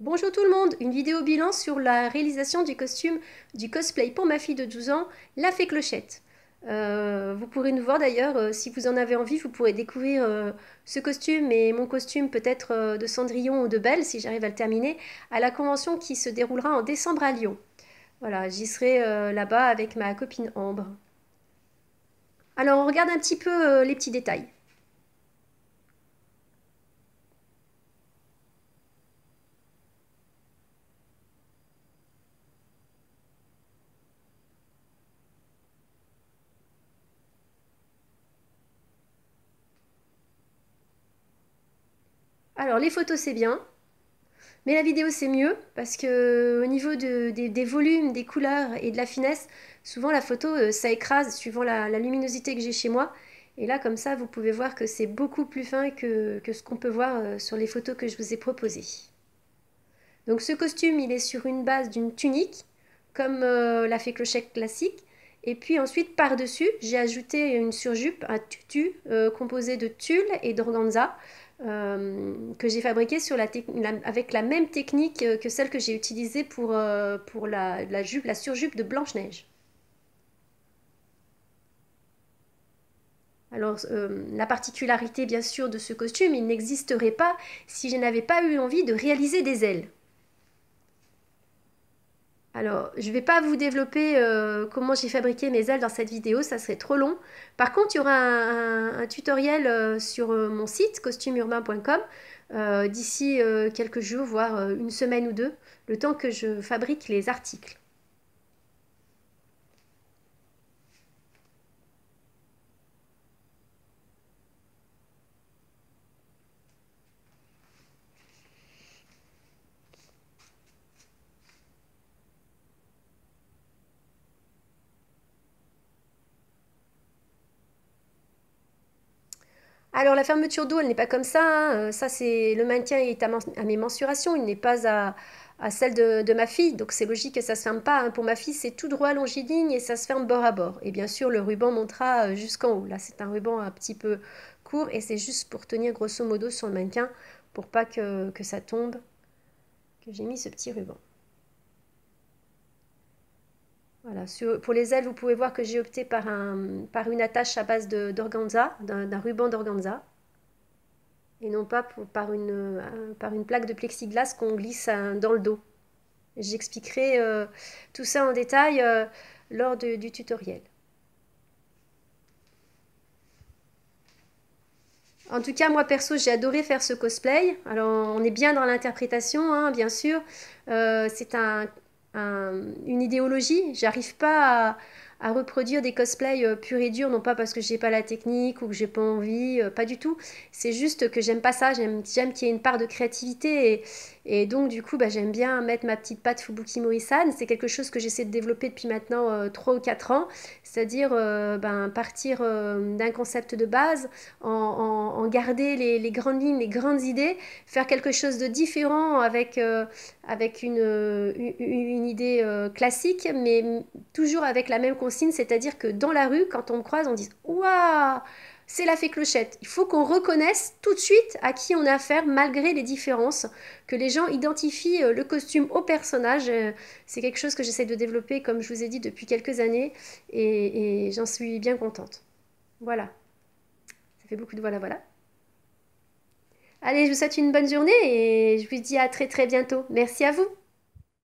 Bonjour tout le monde, une vidéo bilan sur la réalisation du costume du cosplay pour ma fille de 12 ans, La Fée Clochette. Euh, vous pourrez nous voir d'ailleurs, euh, si vous en avez envie, vous pourrez découvrir euh, ce costume et mon costume peut-être de Cendrillon ou de Belle, si j'arrive à le terminer, à la convention qui se déroulera en décembre à Lyon. Voilà, j'y serai là-bas avec ma copine Ambre. Alors on regarde un petit peu les petits détails. Alors, les photos, c'est bien. Mais la vidéo, c'est mieux parce que euh, au niveau des, volumes, des couleurs et de la finesse, souvent la photo, euh, ça écrase suivant la, luminosité que j'ai chez moi. Et là, comme ça, vous pouvez voir que c'est beaucoup plus fin que, ce qu'on peut voir euh, sur les photos que je vous ai proposées. Donc ce costume, il est sur une base d'une tunique, comme l'a fait Clochette classique. Et puis ensuite, par-dessus, j'ai ajouté une surjupe, un tutu composé de tulle et d'organza. Euh, que j'ai fabriquée avec la même technique euh, que celle que j'ai utilisée pour, euh, la, jupe, la surjupe de Blanche-Neige. Alors, la particularité, bien sûr, de ce costume, il n'existerait pas si je n'avais pas eu envie de réaliser des ailes. Alors, je ne vais pas vous développer euh, comment j'ai fabriqué mes ailes dans cette vidéo, ça serait trop long. Par contre, il y aura un, tutoriel euh, sur euh, mon site costumeurbain.com d'ici quelques jours, voire une semaine ou deux, le temps que je fabrique les articles. Alors la fermeture d'eau, elle n'est pas comme ça. Hein. Euh, ça, c'est le maintien est à, mes mensurations. Il n'est pas à, celle de, ma fille. Donc c'est logique que ça ne se ferme pas. Hein. Pour ma fille, c'est tout droit longiligne et ça se ferme bord à bord. Et bien sûr, le ruban montera euh, jusqu'en haut. Là, c'est un ruban un petit peu court et c'est juste pour tenir grosso modo sur le mannequin pour pas que ça tombe que j'ai mis ce petit ruban pour les ailes, vous pouvez voir que j'ai opté par, une attache à base d'organza, d'un ruban d'organza, et non pas euh, par, une, plaque de plexiglas qu'on glisse euh, dans le dos. J'expliquerai euh, tout ça en détail lors du tutoriel. En tout cas, moi perso, j'ai adoré faire ce cosplay. Alors, on est bien dans l'interprétation, hein, bien sûr. c'est un une idéologie. J'arrive pas à à reproduire des cosplays euh, purs et durs, non pas parce que j'ai pas la technique ou que j'ai pas envie, euh, pas du tout. C'est juste que j'aime pas ça, j'aime qu'il y ait une part de créativité et, et donc du coup bah, j'aime bien mettre ma petite patte Fubuki Morisan. C'est quelque chose que j'essaie de développer depuis maintenant 3 euh, ou 4 ans, c'est-à-dire ben, partir d'un concept de base, en, en, garder les, les, grandes lignes, les grandes idées, faire quelque chose de différent avec, avec une, une, idée classique, mais toujours avec la même c'est-à-dire que dans la rue, quand on me croise, on dit Waouh c'est la fée clochette. Il faut qu'on reconnaisse tout de suite à qui on a affaire malgré les différences, que les gens identifient euh, le costume au personnage. Euh, c'est quelque chose que j'essaie de développer, comme je vous ai dit, depuis quelques années et, et j'en suis bien contente. Voilà. Ça fait beaucoup de voilà, voilà. Allez, je vous souhaite une bonne journée et je vous dis à très très bientôt. Merci à vous.